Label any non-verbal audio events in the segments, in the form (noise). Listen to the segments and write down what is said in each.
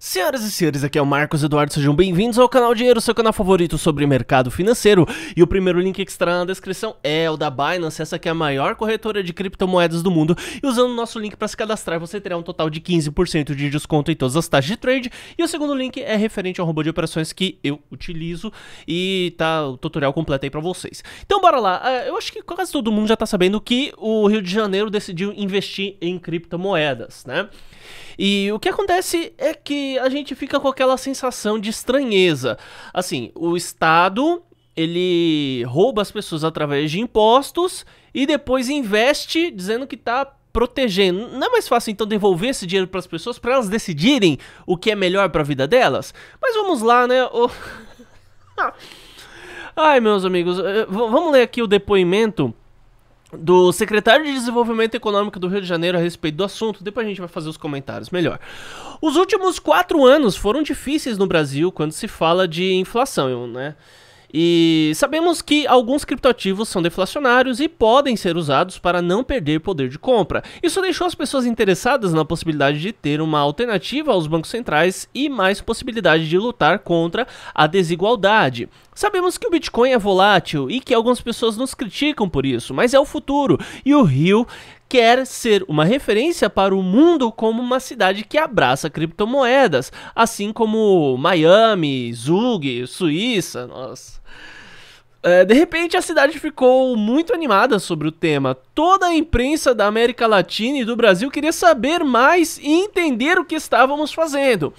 Senhoras e senhores, aqui é o Marcos Eduardo, sejam bem-vindos ao canal Dinheiro, seu canal favorito sobre mercado financeiro. E o primeiro link que estará na descrição é o da Binance, essa que é a maior corretora de criptomoedas do mundo. E usando o nosso link para se cadastrar, você terá um total de 15% de desconto em todas as taxas de trade. E o segundo link é referente ao robô de operações que eu utilizo e tá o tutorial completo aí para vocês. Então bora lá, ah, eu acho que quase todo mundo já tá sabendo que o Rio de Janeiro decidiu investir em criptomoedas, né? E o que acontece é que a gente fica com aquela sensação de estranheza. Assim, o Estado ele rouba as pessoas através de impostos e depois investe dizendo que está protegendo. Não é mais fácil então devolver esse dinheiro para as pessoas para elas decidirem o que é melhor para a vida delas? Mas vamos lá, né? O... (laughs) Ai, meus amigos, eh, vamos ler aqui o depoimento do secretário de Desenvolvimento Econômico do Rio de Janeiro a respeito do assunto. Depois a gente vai fazer os comentários melhor. Os últimos quatro anos foram difíceis no Brasil quando se fala de inflação, né? E sabemos que alguns criptoativos são deflacionários e podem ser usados para não perder poder de compra. Isso deixou as pessoas interessadas na possibilidade de ter uma alternativa aos bancos centrais e mais possibilidade de lutar contra a desigualdade. Sabemos que o Bitcoin é volátil e que algumas pessoas nos criticam por isso, mas é o futuro. E o Rio quer ser uma referência para o mundo como uma cidade que abraça criptomoedas, assim como Miami, Zug, Suíça, nossa. É, de repente a cidade ficou muito animada sobre o tema. Toda a imprensa da América Latina e do Brasil queria saber mais e entender o que estávamos fazendo.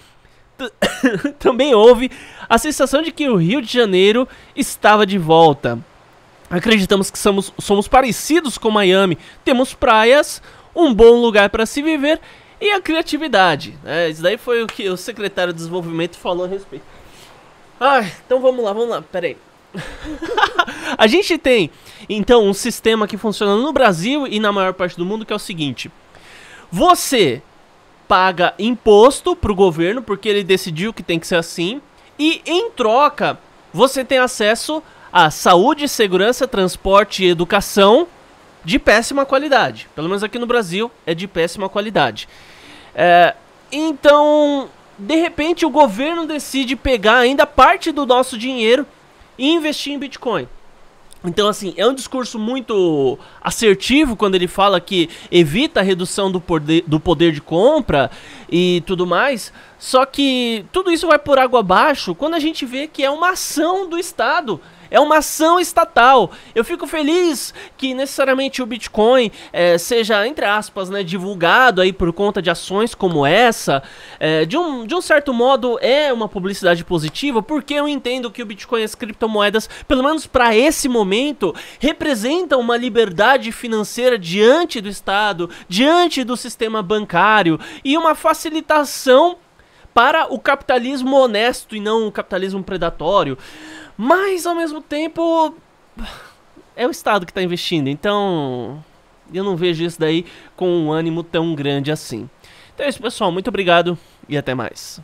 (coughs) Também houve a sensação de que o Rio de Janeiro estava de volta. Acreditamos que somos, somos parecidos com Miami. Temos praias, um bom lugar para se viver e a criatividade. É, isso daí foi o que o secretário de desenvolvimento falou a respeito. Ah, então vamos lá, vamos lá, peraí. (laughs) a gente tem, então, um sistema que funciona no Brasil e na maior parte do mundo que é o seguinte: você paga imposto para o governo porque ele decidiu que tem que ser assim, e em troca você tem acesso a saúde, segurança, transporte e educação de péssima qualidade. Pelo menos aqui no Brasil é de péssima qualidade. É, então, de repente, o governo decide pegar ainda parte do nosso dinheiro e investir em Bitcoin. Então, assim, é um discurso muito assertivo quando ele fala que evita a redução do poder, do poder de compra e tudo mais. Só que tudo isso vai por água abaixo quando a gente vê que é uma ação do Estado é uma ação estatal. Eu fico feliz que necessariamente o Bitcoin é, seja, entre aspas, né, divulgado aí por conta de ações como essa. É, de, um, de um certo modo, é uma publicidade positiva, porque eu entendo que o Bitcoin e as criptomoedas, pelo menos para esse momento, representam uma liberdade financeira diante do Estado, diante do sistema bancário e uma facilitação para o capitalismo honesto e não o capitalismo predatório. Mas ao mesmo tempo é o Estado que está investindo, então eu não vejo isso daí com um ânimo tão grande assim. Então é isso, pessoal. Muito obrigado e até mais.